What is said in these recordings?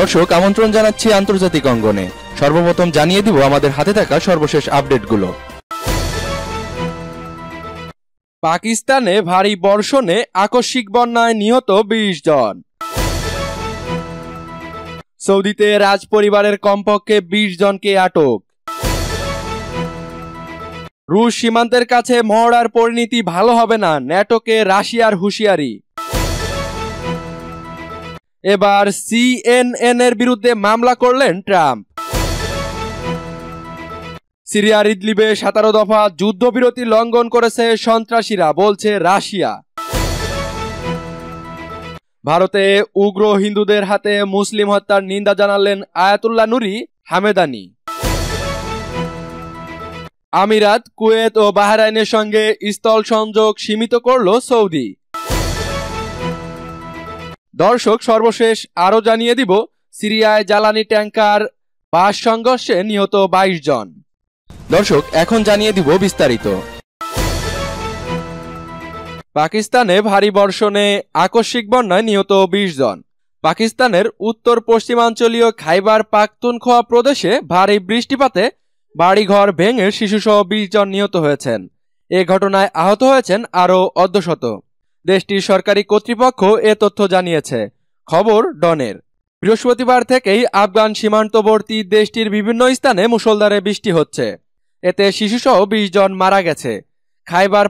দর্শক আমন্ত্রণ জানাচ্ছি আন্তর্জাতিক অঙ্গনে সর্বপ্রথম জানিয়ে দিব আমাদের হাতে থাকা সর্বশেষ আপডেটগুলো পাকিস্তানে ভারী বর্ষণে আকস্মিক বন্যায় নিহত বিশ জন সৌদিতে রাজ পরিবারের কমপক্ষে বিশ জনকে আটক রুশ সীমান্তের কাছে মহড়ার পরিণতি ভালো হবে না ন্যাটোকে রাশিয়ার হুঁশিয়ারি এবার সিএনএন এর বিরুদ্ধে মামলা করলেন ট্রাম্প সিরিয়ার ইদলিবে সাতারো দফা যুদ্ধবিরতি লঙ্ঘন করেছে সন্ত্রাসীরা বলছে রাশিয়া ভারতে উগ্র হিন্দুদের হাতে মুসলিম হত্যার নিন্দা জানালেন আয়াতুল্লাহ নুরি হামেদানি আমিরাত কুয়েত ও বাহরাইনের সঙ্গে স্থল সংযোগ সীমিত করল সৌদি দর্শক সর্বশেষ আরও জানিয়ে দিব সিরিয়ায় জ্বালানি ট্যাঙ্কার বাস সংঘর্ষে নিহত ২২ জন দর্শক এখন জানিয়ে দিব বিস্তারিত পাকিস্তানে ভারী বর্ষণে আকস্মিক বন্যায় নিহত ২০ জন পাকিস্তানের উত্তর পশ্চিমাঞ্চলীয় খাইবার পাকতুনখোয়া প্রদেশে ভারী বৃষ্টিপাতে বাড়িঘর ভেঙে শিশুসহ বিশ জন নিহত হয়েছেন এ ঘটনায় আহত হয়েছেন আরও অর্ধশত দেশটির সরকারি কর্তৃপক্ষ এ তথ্য জানিয়েছে খবর ডনের বৃহস্পতিবার থেকেই আফগান সীমান্তবর্তী দেশটির বিভিন্ন স্থানে মুসলধারে বৃষ্টি হচ্ছে এতে শিশুসহ বিশ জন মারা গেছে খাইবার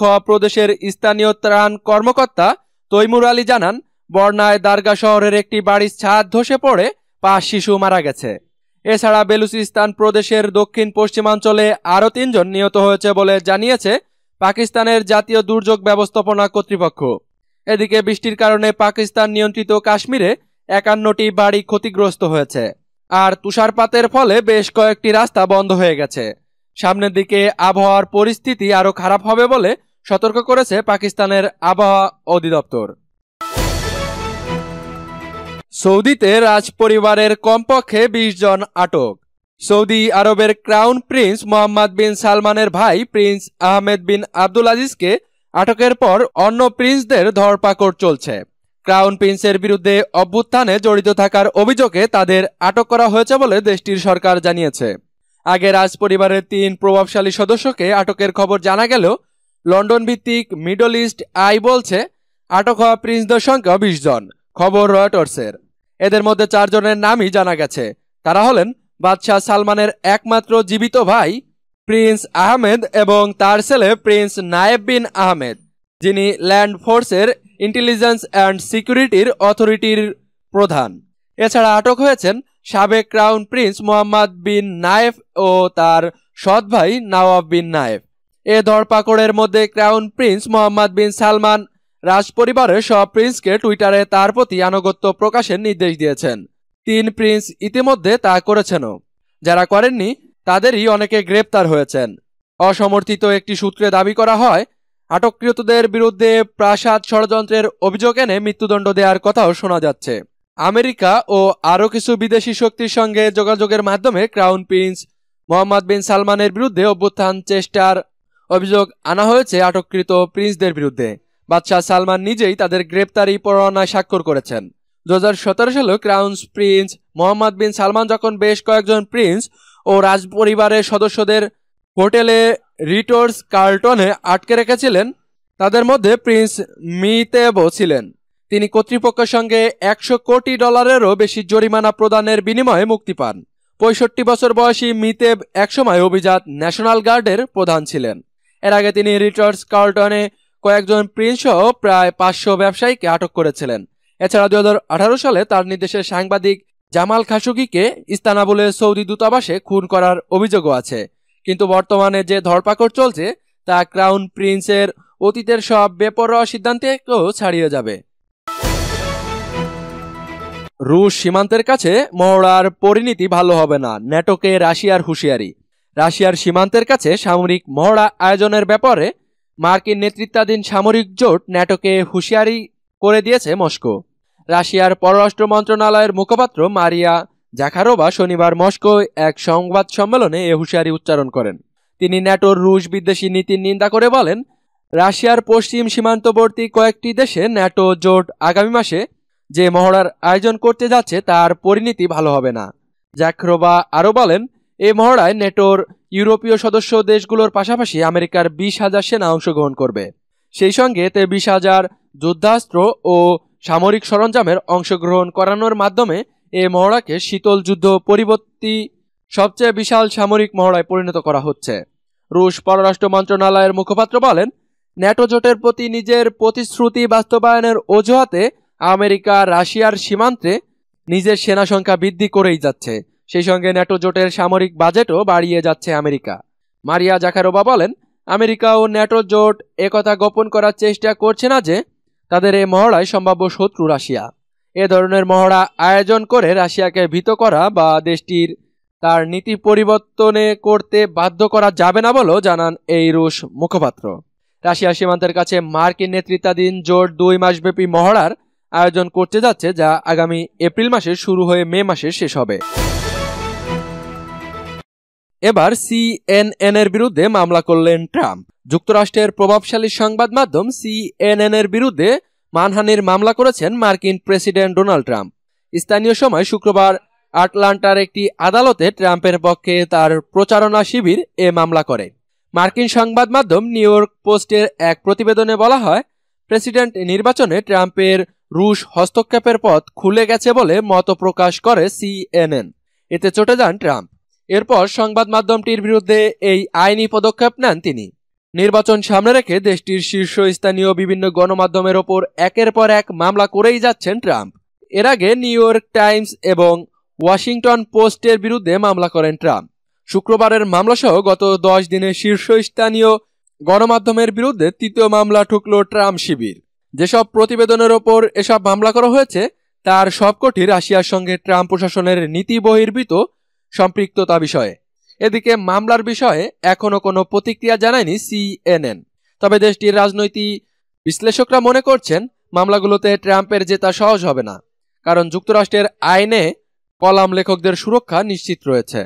খ প্রদেশের স্থানীয় ত্রাণ কর্মকর্তা তৈমুর আলী জানান বর্ণায় দারগা শহরের একটি বাড়ির ছাদ ধসে পড়ে পাঁচ শিশু মারা গেছে এছাড়া বেলুচিস্তান প্রদেশের দক্ষিণ পশ্চিমাঞ্চলে আরও তিনজন নিহত হয়েছে বলে জানিয়েছে পাকিস্তানের জাতীয় দুর্যোগ ব্যবস্থাপনা কর্তৃপক্ষ এদিকে বৃষ্টির কারণে পাকিস্তান নিয়ন্ত্রিত কাশ্মীরে একান্নটি বাড়ি ক্ষতিগ্রস্ত হয়েছে আর তুষারপাতের ফলে বেশ কয়েকটি রাস্তা বন্ধ হয়ে গেছে সামনের দিকে আবহাওয়ার পরিস্থিতি আরও খারাপ হবে বলে সতর্ক করেছে পাকিস্তানের আবহাওয়া অধিদপ্তর সৌদিতে রাজ পরিবারের কমপক্ষে বিশ জন আটক সৌদি আরবের ক্রাউন প্রিন্স মোহাম্মদ বিন সালমানের ভাই প্রিন্স আহমেদ বিন আব্দুল আজিজকে আটকের পর অন্য প্রিন্সদের ধরপাকড় চলছে ক্রাউন প্রিন্সের বিরুদ্ধে অভ্যুত্থানে জড়িত থাকার অভিযোগে তাদের আটক করা হয়েছে বলে দেশটির সরকার জানিয়েছে আগে রাজ পরিবারের তিন প্রভাবশালী সদস্যকে আটকের খবর জানা গেলেও লন্ডন ভিত্তিক মিডল ইস্ট আই বলছে আটক হওয়া প্রিন্সদের সংখ্যা বিশ জন খবর রয়টার্সের এদের মধ্যে চারজনের নামই জানা গেছে তারা হলেন বাদশাহ সালমানের একমাত্র জীবিত ভাই প্রিন্স আহমেদ এবং তার ছেলে প্রিন্স নায়েব বিন আহমেদ যিনি ল্যান্ড ফোর্সের ইন্টেলিজেন্স অ্যান্ড সিকিউরিটির অথরিটির প্রধান এছাড়া আটক হয়েছেন সাবেক crown prince Mohammed bin Nayef ও তার সৎ ভাই নওয়াব বিন নায়েফ এ ধরপাকড়ের মধ্যে crown prince Mohammed bin Salman রাজপরিবারের সব প্রিন্সকে টুইটারে তার প্রতি আনুগত্য প্রকাশের নির্দেশ দিয়েছেন তিন প্রিন্স ইতিমধ্যে তা করেছেনও যারা করেননি তাদেরই অনেকে গ্রেপ্তার হয়েছেন অসমর্থিত একটি সূত্রে দাবি করা হয় আটককৃতদের বিরুদ্ধে প্রাসাদ ষড়যন্ত্রের অভিযোগ এনে মৃত্যুদণ্ড দেওয়ার কথাও শোনা যাচ্ছে আমেরিকা ও আরও কিছু বিদেশি শক্তির সঙ্গে যোগাযোগের মাধ্যমে ক্রাউন প্রিন্স মোহাম্মদ বিন সালমানের বিরুদ্ধে অভ্যুত্থান চেষ্টার অভিযোগ আনা হয়েছে আটককৃত প্রিন্সদের বিরুদ্ধে বাদশাহ সালমান নিজেই তাদের গ্রেপ্তারি পরোয়ানায় স্বাক্ষর করেছেন দু সালে crowns prince Mohammed bin Salman যখন বেশ কয়েকজন প্রিন্স ও রাজপরিবারের সদস্যদের হোটেলে রিটোর্স কার্টনে আটকে রেখেছিলেন তাদের মধ্যে প্রিন্স মিতেবো ছিলেন তিনি কর্তৃপক্ষের সঙ্গে একশো কোটি ডলারেরও বেশি জরিমানা প্রদানের বিনিময়ে মুক্তি পান পঁয়ষট্টি বছর বয়সী মিতেব একসময় অভিজাত ন্যাশনাল গার্ডের প্রধান ছিলেন এর আগে তিনি রিটার্স কার্টনে কয়েকজন প্রিন্স সহ প্রায় পাঁচশো ব্যবসায়ীকে আটক করেছিলেন এছাড়া দুই সালে তার নির্দেশের সাংবাদিক জামাল খাসুকিকে ইস্তানাবুলে সৌদি দূতাবাসে খুন করার অভিযোগও আছে কিন্তু বর্তমানে যে ধরপাকড় চলছে তা ক্রাউন প্রিন্সের অতীতের সব বেপরোয়া সিদ্ধান্তকেও ছাড়িয়ে যাবে রুশ সীমান্তের কাছে মহড়ার পরিণতি ভালো হবে না ন্যাটোকে রাশিয়ার হুঁশিয়ারি রাশিয়ার সীমান্তের কাছে সামরিক মহড়া আয়োজনের ব্যাপারে মার্কিন নেতৃত্বাধীন সামরিক জোট ন্যাটোকে হুঁশিয়ারি করে দিয়েছে মস্কো রাশিয়ার পররাষ্ট্র মন্ত্রণালয়ের মুখপাত্র মারিয়া জাখারোবা শনিবার মস্কো এক সংবাদ সম্মেলনে এ হুঁশিয়ারি উচ্চারণ করেন তিনি ন্যাটোর রুশ বিদ্বেষী নীতির নিন্দা করে বলেন রাশিয়ার পশ্চিম সীমান্তবর্তী কয়েকটি দেশে ন্যাটো জোট আগামী মাসে যে মহড়ার আয়োজন করতে যাচ্ছে তার পরিণতি ভালো হবে না জাখরোবা আরও বলেন এই মহড়ায় নেটোর ইউরোপীয় সদস্য দেশগুলোর পাশাপাশি আমেরিকার বিশ হাজার সেনা অংশগ্রহণ করবে সেই সঙ্গে তেবিশ হাজার যুদ্ধাস্ত্র ও সামরিক সরঞ্জামের অংশগ্রহণ করানোর মাধ্যমে এ মহড়াকে শীতল যুদ্ধ পরিবর্তী সবচেয়ে বিশাল সামরিক মহড়ায় পরিণত করা হচ্ছে রুশ পররাষ্ট্র মন্ত্রণালয়ের মুখপাত্র বলেন ন্যাটো জোটের প্রতি নিজের প্রতিশ্রুতি বাস্তবায়নের অজুহাতে আমেরিকা রাশিয়ার সীমান্তে নিজের সেনা সংখ্যা বৃদ্ধি করেই যাচ্ছে সেই সঙ্গে ন্যাটো জোটের সামরিক বাজেটও বাড়িয়ে যাচ্ছে আমেরিকা মারিয়া জাকারোবা বলেন আমেরিকা ও ন্যাটো জোট একথা গোপন করার চেষ্টা করছে না যে তাদের এই মহড়ায় সম্ভাব্য শত্রু রাশিয়া এ ধরনের মহড়া আয়োজন করে রাশিয়াকে ভীত করা বা দেশটির তার নীতি পরিবর্তনে করতে বাধ্য করা যাবে না বলেও জানান এই রুশ মুখপাত্র রাশিয়া সীমান্তের কাছে মার্কিন নেতৃত্বাধীন জোট দুই মাসব্যাপী মহড়ার আয়োজন করতে যাচ্ছে যা আগামী এপ্রিল মাসে শুরু হয়ে মে মাসে শেষ হবে এবার সিএনএন এর বিরুদ্ধে মামলা করলেন ট্রাম্প যুক্তরাষ্ট্রের প্রভাবশালী সংবাদ মাধ্যম সিএনএন এর বিরুদ্ধে মানহানির মামলা করেছেন মার্কিন প্রেসিডেন্ট ডোনাল্ড ট্রাম্প স্থানীয় সময় শুক্রবার আটলান্টার একটি আদালতে ট্রাম্পের পক্ষে তার প্রচারণা শিবির এ মামলা করে মার্কিন সংবাদ মাধ্যম নিউ ইয়র্ক পোস্টের এক প্রতিবেদনে বলা হয় প্রেসিডেন্ট নির্বাচনে ট্রাম্পের রুশ হস্তক্ষেপের পথ খুলে গেছে বলে মত প্রকাশ করে সিএনএন এতে চটে যান ট্রাম্প এরপর সংবাদ মাধ্যমটির বিরুদ্ধে এই আইনি পদক্ষেপ নেন তিনি নির্বাচন সামনে রেখে দেশটির শীর্ষস্থানীয় বিভিন্ন গণমাধ্যমের ওপর একের পর এক মামলা করেই যাচ্ছেন ট্রাম্প এর আগে নিউ ইয়র্ক টাইমস এবং ওয়াশিংটন পোস্টের বিরুদ্ধে মামলা করেন ট্রাম্প শুক্রবারের মামলাসহ গত দশ দিনে শীর্ষস্থানীয় গণমাধ্যমের বিরুদ্ধে তৃতীয় মামলা ঠুকল ট্রাম্প শিবির যেসব প্রতিবেদনের ওপর এসব মামলা করা হয়েছে তার সবকটি রাশিয়ার সঙ্গে ট্রাম্প প্রশাসনের নীতি বহির্ভূত সম্পৃক্ততা বিষয়ে এদিকে মামলার বিষয়ে এখনও কোনো প্রতিক্রিয়া জানায়নি সিএনএন তবে দেশটির রাজনৈতিক বিশ্লেষকরা মনে করছেন মামলাগুলোতে ট্রাম্পের জেতা সহজ হবে না কারণ যুক্তরাষ্ট্রের আইনে কলাম লেখকদের সুরক্ষা নিশ্চিত রয়েছে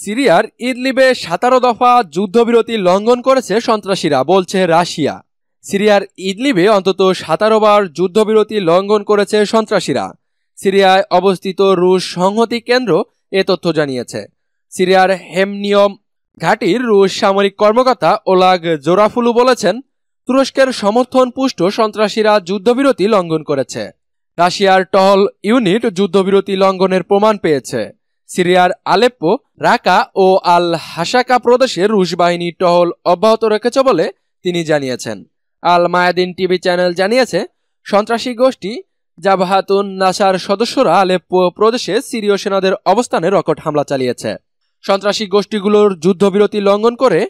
সিরিয়ার ইদলিবে সাতারো দফা যুদ্ধবিরতি লঙ্ঘন করেছে সন্ত্রাসীরা বলছে রাশিয়া সিরিয়ার ইদলিবে অন্তত সাতারো বার যুদ্ধবিরতি লঙ্ঘন করেছে সন্ত্রাসীরা সিরিয়ায় অবস্থিত রুশ সংহতি কেন্দ্র এ তথ্য জানিয়েছে সিরিয়ার হেমনিয়ম ঘাটির রুশ সামরিক কর্মকর্তা ওলাগ জোরাফুলু বলেছেন তুরস্কের সমর্থন পুষ্ট সন্ত্রাসীরা যুদ্ধবিরতি লঙ্ঘন করেছে রাশিয়ার টহল ইউনিট যুদ্ধবিরতি লঙ্ঘনের প্রমাণ পেয়েছে সিরিয়ার আলেপ্পো রাকা ও আল হাসাকা প্রদেশে রুশ বাহিনী টহল অব্যাহত রেখেছে বলে তিনি জানিয়েছেন আল মায়াদিন টিভি চ্যানেল জানিয়েছে সন্ত্রাসী গোষ্ঠী জাবাহাতুন নাসার সদস্যরা আলেপ্পো প্রদেশে সিরীয় সেনাদের অবস্থানে রকেট হামলা চালিয়েছে সন্ত্রাসী গোষ্ঠীগুলোর যুদ্ধবিরতি লঙ্ঘন করে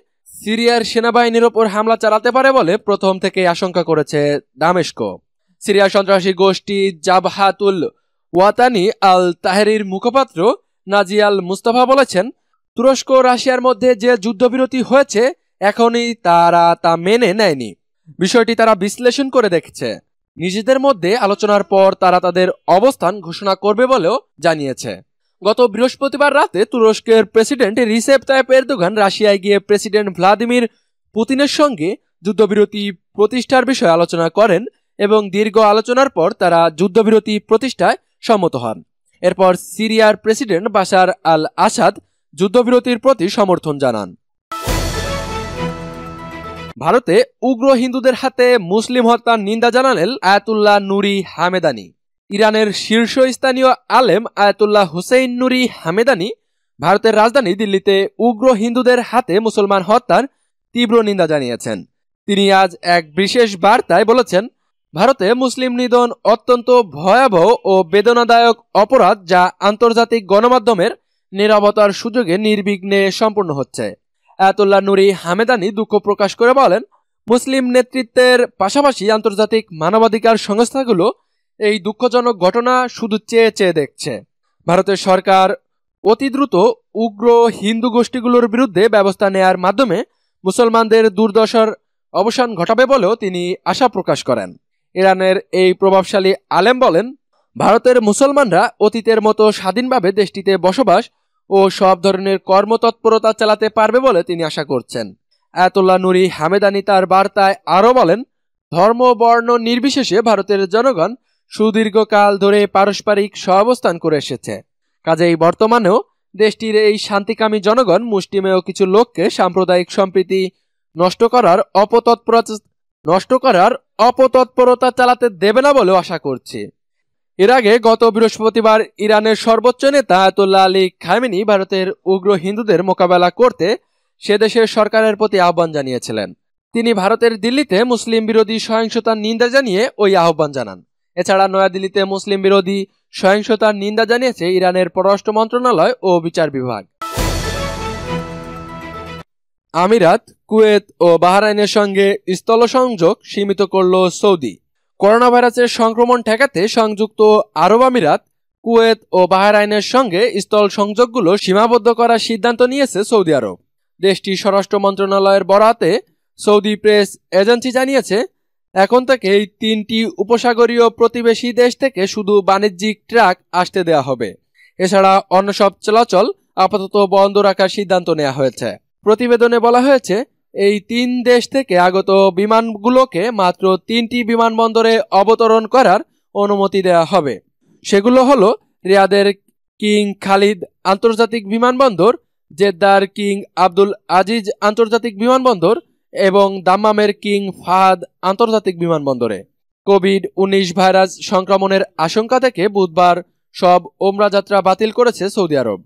সিরিয়ার সেনাবাহিনীর ওপর হামলা চালাতে পারে বলে প্রথম থেকে আশঙ্কা করেছে দামেস্ক সিরিয়ার সন্ত্রাসী গোষ্ঠী জাবহাতুল ওয়াতানি আল তাহেরির মুখপাত্র নাজিয়াল মুস্তাফা বলেছেন তুরস্ক রাশিয়ার মধ্যে যে যুদ্ধবিরতি হয়েছে এখনই তারা তা মেনে নেয়নি বিষয়টি তারা বিশ্লেষণ করে দেখছে নিজেদের মধ্যে আলোচনার পর তারা তাদের অবস্থান ঘোষণা করবে বলেও জানিয়েছে গত বৃহস্পতিবার রাতে তুরস্কের প্রেসিডেন্ট রিসেপ তাইপ এরদোগান রাশিয়ায় গিয়ে প্রেসিডেন্ট ভ্লাদিমির পুতিনের সঙ্গে যুদ্ধবিরতি প্রতিষ্ঠার বিষয়ে আলোচনা করেন এবং দীর্ঘ আলোচনার পর তারা যুদ্ধবিরতি প্রতিষ্ঠায় সম্মত হন এরপর সিরিয়ার প্রেসিডেন্ট বাশার আল আসাদ যুদ্ধবিরতির প্রতি সমর্থন জানান ভারতে উগ্র হিন্দুদের হাতে মুসলিম হত্যার নিন্দা জানালেন আয়াতুল্লাহ নুরি হামেদানি ইরানের শীর্ষস্থানীয় আলেম আয়াতুল্লাহ হুসেইন নুরি হামেদানি ভারতের রাজধানী দিল্লিতে উগ্র হিন্দুদের হাতে মুসলমান হত্যার তীব্র নিন্দা জানিয়েছেন তিনি আজ এক বিশেষ বার্তায় বলেছেন ভারতে মুসলিম নিধন অত্যন্ত ভয়াবহ ও বেদনাদায়ক অপরাধ যা আন্তর্জাতিক গণমাধ্যমের নিরাপতার সুযোগে নির্বিঘ্নে সম্পূর্ণ হচ্ছে আয়াতুল্লাহ নুরি হামেদানি দুঃখ প্রকাশ করে বলেন মুসলিম নেতৃত্বের পাশাপাশি আন্তর্জাতিক মানবাধিকার সংস্থাগুলো এই দুঃখজনক ঘটনা শুধু চেয়ে চেয়ে দেখছে ভারতের সরকার অতি দ্রুত উগ্র হিন্দু গোষ্ঠীগুলোর বিরুদ্ধে ব্যবস্থা নেয়ার মাধ্যমে মুসলমানদের দুর্দশার অবসান ঘটাবে বলেও তিনি আশা প্রকাশ করেন ইরানের এই প্রভাবশালী আলেম বলেন ভারতের মুসলমানরা অতীতের মতো স্বাধীনভাবে দেশটিতে বসবাস ও সব ধরনের কর্মতৎপরতা চালাতে পারবে বলে তিনি আশা করছেন আয়াতুল্লাহ নুরি হামেদানি তার বার্তায় আরও বলেন ধর্ম বর্ণ নির্বিশেষে ভারতের জনগণ সুদীর্ঘকাল ধরে পারস্পরিক সহাবস্থান করে এসেছে কাজেই বর্তমানেও দেশটির এই শান্তিকামী জনগণ মুষ্টিমেয় কিছু লোককে সাম্প্রদায়িক সম্প্রীতি নষ্ট করার অপতৎপর নষ্ট করার অপতৎপরতা চালাতে দেবে না বলেও আশা করছি এর আগে গত বৃহস্পতিবার ইরানের সর্বোচ্চ নেতা আয়তুল্লাহ আলী খামেনি ভারতের উগ্র হিন্দুদের মোকাবেলা করতে সে দেশের সরকারের প্রতি আহ্বান জানিয়েছিলেন তিনি ভারতের দিল্লিতে মুসলিম বিরোধী সহিংসতার নিন্দা জানিয়ে ওই আহ্বান জানান এছাড়া নয়াদিল্লিতে মুসলিম বিরোধী সহিংসতার নিন্দা জানিয়েছে ইরানের পররাষ্ট্র মন্ত্রণালয় ও বিচার বিভাগ আমিরাত কুয়েত ও বাহরাইনের সঙ্গে স্থল সংযোগ সীমিত করল সৌদি করোনা ভাইরাসের সংক্রমণ ঠেকাতে সংযুক্ত আরব আমিরাত কুয়েত ও বাহরাইনের সঙ্গে স্থল সংযোগগুলো সীমাবদ্ধ করার সিদ্ধান্ত নিয়েছে সৌদি আরব দেশটির স্বরাষ্ট্র মন্ত্রণালয়ের বরাতে সৌদি প্রেস এজেন্সি জানিয়েছে এখন থেকে এই তিনটি উপসাগরীয় প্রতিবেশী দেশ থেকে শুধু বাণিজ্যিক ট্রাক আসতে দেয়া হবে এছাড়া অন্য সব চলাচল আপাতত বন্ধ রাখার সিদ্ধান্ত নেওয়া হয়েছে প্রতিবেদনে বলা হয়েছে এই তিন দেশ থেকে আগত বিমানগুলোকে মাত্র তিনটি বিমানবন্দরে অবতরণ করার অনুমতি দেওয়া হবে সেগুলো হলো রিয়াদের কিং খালিদ আন্তর্জাতিক বিমানবন্দর জেদ্দার কিং আব্দুল আজিজ আন্তর্জাতিক বিমানবন্দর এবং দাম্মামের কিং ফাহাদ আন্তর্জাতিক বিমানবন্দরে কোভিড উনিশ ভাইরাস সংক্রমণের আশঙ্কা থেকে বুধবার সব ওমরা যাত্রা বাতিল করেছে সৌদি আরব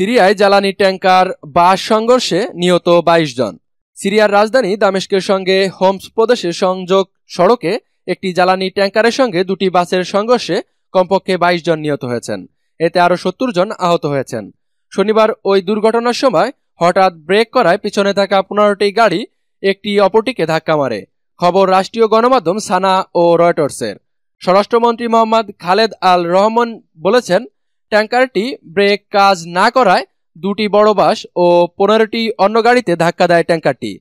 সিরিয়ায় জ্বালানি ট্যাঙ্কার বাস সংঘর্ষে নিহত বাইশ জন সিরিয়ার রাজধানী দামেস্কের সঙ্গে হোমস প্রদেশে সংযোগ সড়কে একটি জ্বালানি ট্যাঙ্কারের সঙ্গে দুটি বাসের সংঘর্ষে কমপক্ষে বাইশ জন নিহত হয়েছেন এতে আরও সত্তর জন আহত হয়েছেন শনিবার ওই দুর্ঘটনার সময় হঠাৎ ব্রেক করায় পিছনে থাকা পনেরোটি গাড়ি একটি অপরটিকে ধাক্কা মারে খবর রাষ্ট্রীয় গণমাধ্যম সানা ও রয়টার্সের স্বরাষ্ট্রমন্ত্রী মোহাম্মদ খালেদ আল রহমান বলেছেন ট্যাঙ্কারটি ব্রেক কাজ না করায় দুটি বড় বাস ও পনেরোটি অন্য গাড়িতে ধাক্কা দেয় ট্যাঙ্কারটি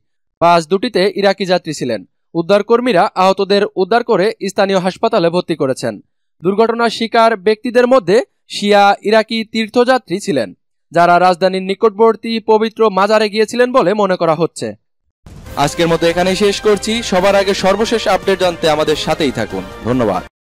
বাস দুটিতে ইরাকি যাত্রী ছিলেন উদ্ধারকর্মীরা আহতদের উদ্ধার করে স্থানীয় হাসপাতালে ভর্তি করেছেন দুর্ঘটনার শিকার ব্যক্তিদের মধ্যে শিয়া ইরাকি তীর্থযাত্রী ছিলেন যারা রাজধানীর নিকটবর্তী পবিত্র মাজারে গিয়েছিলেন বলে মনে করা হচ্ছে আজকের মতো এখানেই শেষ করছি সবার আগে সর্বশেষ আপডেট জানতে আমাদের সাথেই থাকুন ধন্যবাদ